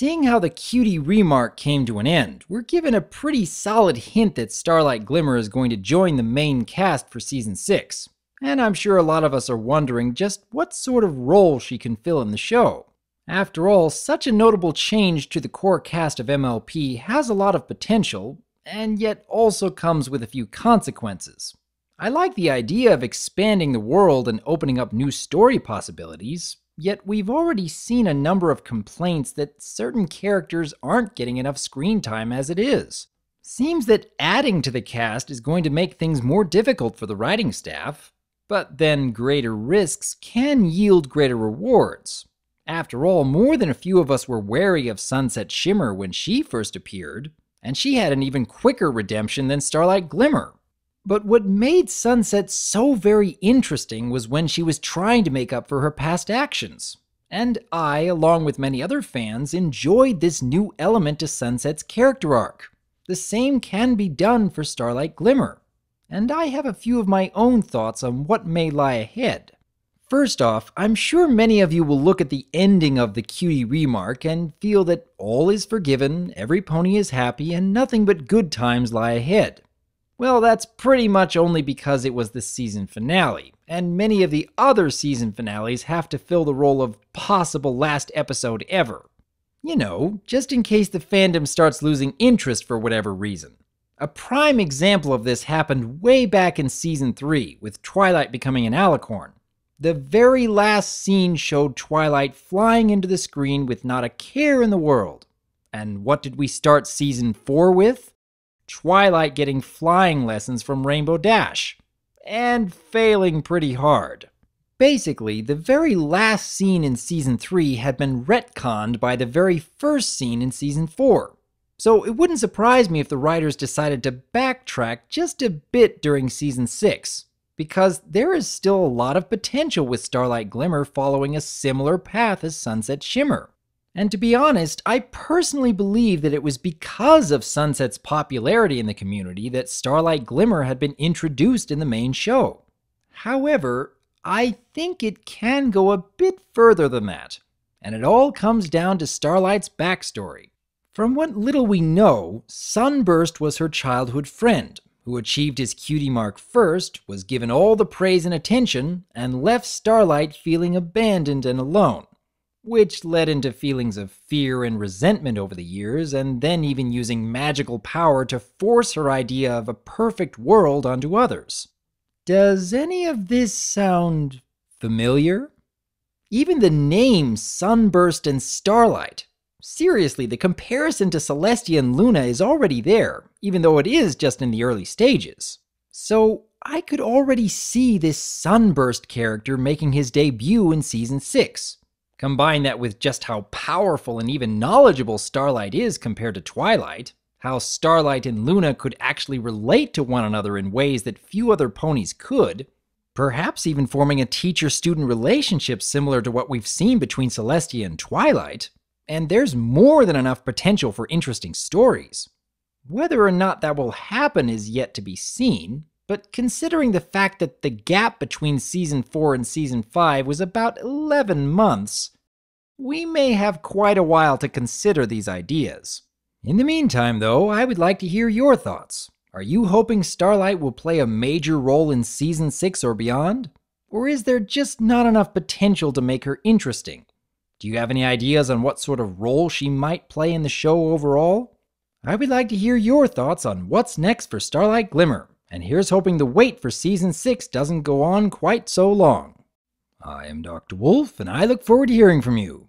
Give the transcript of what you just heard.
Seeing how the cutie remark came to an end, we're given a pretty solid hint that Starlight Glimmer is going to join the main cast for season 6, and I'm sure a lot of us are wondering just what sort of role she can fill in the show. After all, such a notable change to the core cast of MLP has a lot of potential, and yet also comes with a few consequences. I like the idea of expanding the world and opening up new story possibilities, Yet we've already seen a number of complaints that certain characters aren't getting enough screen time as it is. Seems that adding to the cast is going to make things more difficult for the writing staff, but then greater risks can yield greater rewards. After all, more than a few of us were wary of Sunset Shimmer when she first appeared, and she had an even quicker redemption than Starlight Glimmer. But what made Sunset so very interesting was when she was trying to make up for her past actions. And I, along with many other fans, enjoyed this new element to Sunset's character arc. The same can be done for Starlight Glimmer. And I have a few of my own thoughts on what may lie ahead. First off, I'm sure many of you will look at the ending of the cutie remark and feel that all is forgiven, every pony is happy, and nothing but good times lie ahead. Well, that's pretty much only because it was the season finale, and many of the other season finales have to fill the role of possible last episode ever. You know, just in case the fandom starts losing interest for whatever reason. A prime example of this happened way back in season 3, with Twilight becoming an alicorn. The very last scene showed Twilight flying into the screen with not a care in the world. And what did we start season 4 with? Twilight getting flying lessons from Rainbow Dash, and failing pretty hard. Basically, the very last scene in Season 3 had been retconned by the very first scene in Season 4. So it wouldn't surprise me if the writers decided to backtrack just a bit during Season 6, because there is still a lot of potential with Starlight Glimmer following a similar path as Sunset Shimmer. And to be honest, I personally believe that it was because of Sunset's popularity in the community that Starlight Glimmer had been introduced in the main show. However, I think it can go a bit further than that, and it all comes down to Starlight's backstory. From what little we know, Sunburst was her childhood friend, who achieved his cutie mark first, was given all the praise and attention, and left Starlight feeling abandoned and alone which led into feelings of fear and resentment over the years, and then even using magical power to force her idea of a perfect world onto others. Does any of this sound familiar? Even the names Sunburst and Starlight. Seriously, the comparison to Celestia and Luna is already there, even though it is just in the early stages. So I could already see this Sunburst character making his debut in Season 6, Combine that with just how powerful and even knowledgeable Starlight is compared to Twilight, how Starlight and Luna could actually relate to one another in ways that few other ponies could, perhaps even forming a teacher student relationship similar to what we've seen between Celestia and Twilight, and there's more than enough potential for interesting stories. Whether or not that will happen is yet to be seen, but considering the fact that the gap between season 4 and season 5 was about 11 months, we may have quite a while to consider these ideas. In the meantime, though, I would like to hear your thoughts. Are you hoping Starlight will play a major role in season 6 or beyond? Or is there just not enough potential to make her interesting? Do you have any ideas on what sort of role she might play in the show overall? I would like to hear your thoughts on what's next for Starlight Glimmer. And here's hoping the wait for season 6 doesn't go on quite so long. I am Dr. Wolf, and I look forward to hearing from you.